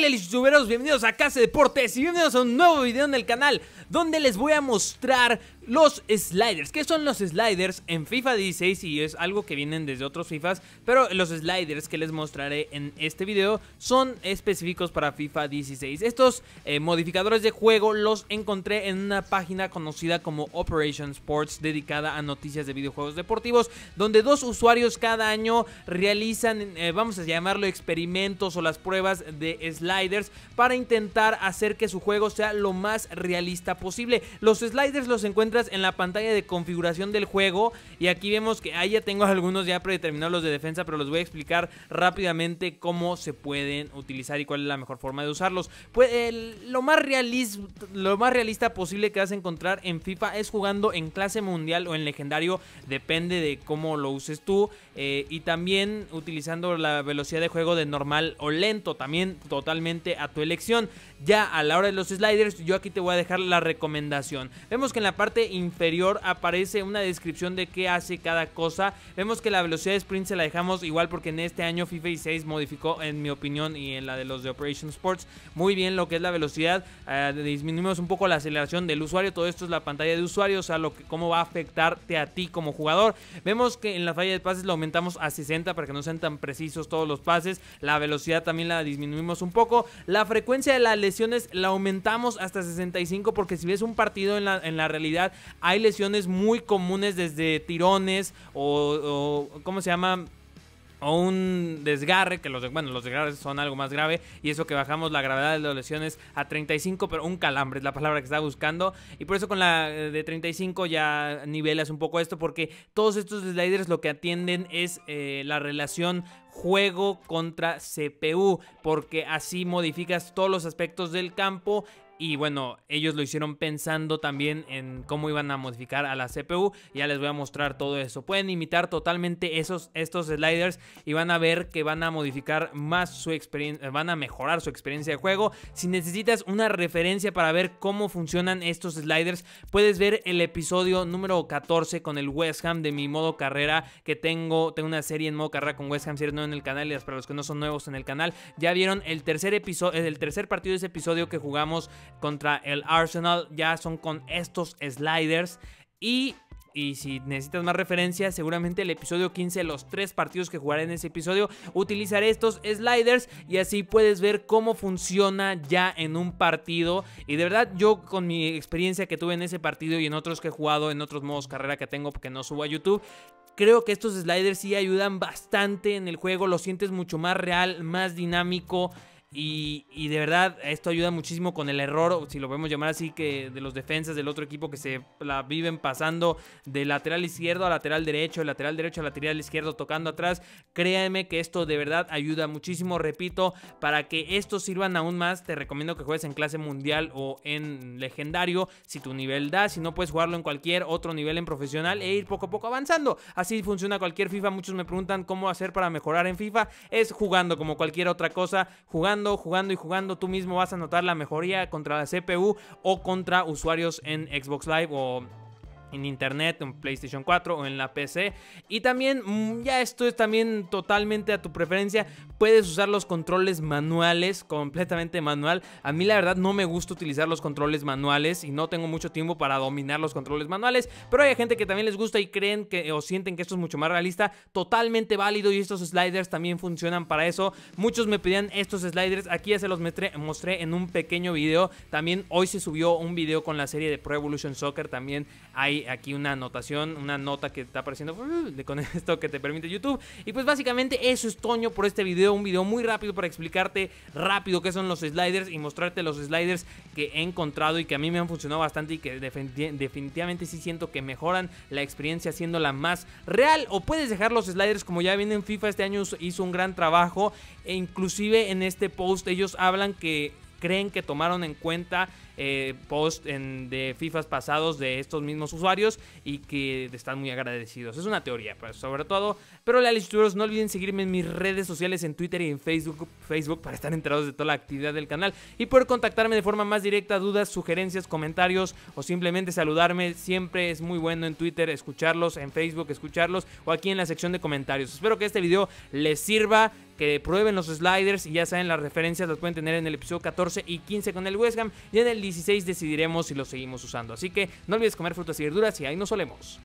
Hola, y bienvenidos a Casa Deportes y bienvenidos a un nuevo video en el canal donde les voy a mostrar los sliders. ¿Qué son los sliders? En FIFA 16 y es algo que vienen desde otros FIFAs, pero los sliders que les mostraré en este video son específicos para FIFA 16. Estos eh, modificadores de juego los encontré en una página conocida como Operation Sports dedicada a noticias de videojuegos deportivos, donde dos usuarios cada año realizan, eh, vamos a llamarlo experimentos o las pruebas de sliders para intentar hacer que su juego sea lo más realista posible. Los sliders los encuentras en la pantalla de configuración del juego y aquí vemos que ahí ya tengo algunos ya predeterminados los de defensa, pero los voy a explicar rápidamente cómo se pueden utilizar y cuál es la mejor forma de usarlos. Pues lo, más realis, lo más realista posible que vas a encontrar en FIFA es jugando en clase mundial o en legendario, depende de cómo lo uses tú eh, y también utilizando la velocidad de juego de normal o lento, también totalmente a tu elección. Ya a la hora de los sliders, yo aquí te voy a dejar la recomendación. Vemos que en la parte inferior aparece una descripción de qué hace cada cosa. Vemos que la velocidad de sprint se la dejamos igual porque en este año FIFA 6 modificó, en mi opinión y en la de los de Operation Sports, muy bien lo que es la velocidad. Ah, disminuimos un poco la aceleración del usuario. Todo esto es la pantalla de usuario, o sea, lo que, cómo va a afectarte a ti como jugador. Vemos que en la falla de pases la aumentamos a 60 para que no sean tan precisos todos los pases. La velocidad también la disminuimos un poco. La frecuencia de las lesiones la aumentamos hasta 65 porque si ves un partido en la, en la realidad, hay lesiones muy comunes desde tirones o, ¿cómo se llama? o un desgarre, que los, bueno, los desgarres son algo más grave, y eso que bajamos la gravedad de las lesiones a 35, pero un calambre es la palabra que estaba buscando, y por eso con la eh, de 35 ya nivelas un poco esto, porque todos estos sliders lo que atienden es eh, la relación juego contra CPU, porque así modificas todos los aspectos del campo y bueno, ellos lo hicieron pensando también en cómo iban a modificar a la CPU. Ya les voy a mostrar todo eso. Pueden imitar totalmente esos, estos sliders y van a ver que van a modificar más su experiencia, eh, van a mejorar su experiencia de juego. Si necesitas una referencia para ver cómo funcionan estos sliders, puedes ver el episodio número 14 con el West Ham de mi modo carrera que tengo. Tengo una serie en modo carrera con West Ham, si eres nuevo en el canal y para los que no son nuevos en el canal, ya vieron el tercer episodio, el tercer partido de ese episodio que jugamos contra el Arsenal. Ya son con estos sliders. Y, y si necesitas más referencias, seguramente el episodio 15, los tres partidos que jugaré en ese episodio, utilizaré estos sliders y así puedes ver cómo funciona ya en un partido. Y de verdad, yo con mi experiencia que tuve en ese partido y en otros que he jugado, en otros modos carrera que tengo porque no subo a YouTube, Creo que estos sliders sí ayudan bastante en el juego, lo sientes mucho más real, más dinámico. Y, de verdad, esto ayuda muchísimo con el error, si lo podemos llamar así, que de los defensas del otro equipo que se la viven pasando de lateral izquierdo a lateral derecho, de lateral derecho a lateral izquierdo, tocando atrás. Créanme que esto de verdad ayuda muchísimo. Repito, para que esto sirvan aún más, te recomiendo que juegues en clase mundial o en legendario, si tu nivel da, si no puedes jugarlo en cualquier otro nivel en profesional e ir poco a poco avanzando. Así funciona cualquier FIFA. Muchos me preguntan cómo hacer para mejorar en FIFA. Es jugando como cualquier otra cosa, jugando jugando, y jugando, tú mismo vas a notar la mejoría contra la CPU o contra usuarios en Xbox Live o en internet, en PlayStation 4 o en la PC. Y también, mm, ya esto es también totalmente a tu preferencia, puedes usar los controles manuales, completamente manual. A mí la verdad no me gusta utilizar los controles manuales y no tengo mucho tiempo para dominar los controles manuales, pero hay gente que también les gusta y creen que o sienten que esto es mucho más realista, totalmente válido y estos sliders también funcionan para eso. Muchos me pedían estos sliders, aquí ya se los mostré en un pequeño video. También hoy se subió un video con la serie de Pro Evolution Soccer, también ahí aquí una anotación, una nota que está apareciendo uh, con esto que te permite YouTube. Y pues básicamente eso es Toño por este video, un video muy rápido para explicarte rápido qué son los sliders y mostrarte los sliders que he encontrado y que a mí me han funcionado bastante y que definitivamente sí siento que mejoran la experiencia haciéndola más real. O puedes dejar los sliders como ya vienen FIFA este año hizo un gran trabajo e inclusive en este post ellos hablan que creen que tomaron en cuenta eh, post de FIFAs pasados de estos mismos usuarios y que están muy agradecidos. Es una teoría, pues, sobre todo. Pero y no olviden seguirme en mis redes sociales, en Twitter y en Facebook, Facebook para estar enterados de toda la actividad del canal y poder contactarme de forma más directa, dudas, sugerencias, comentarios o simplemente saludarme. Siempre es muy bueno en Twitter escucharlos, en Facebook escucharlos o aquí en la sección de comentarios. Espero que este video les sirva que prueben los sliders y ya saben las referencias las pueden tener en el episodio 14 y 15 con el West Ham y en el 16 decidiremos si los seguimos usando. Así que no olvides comer frutas y verduras y ahí nos solemos.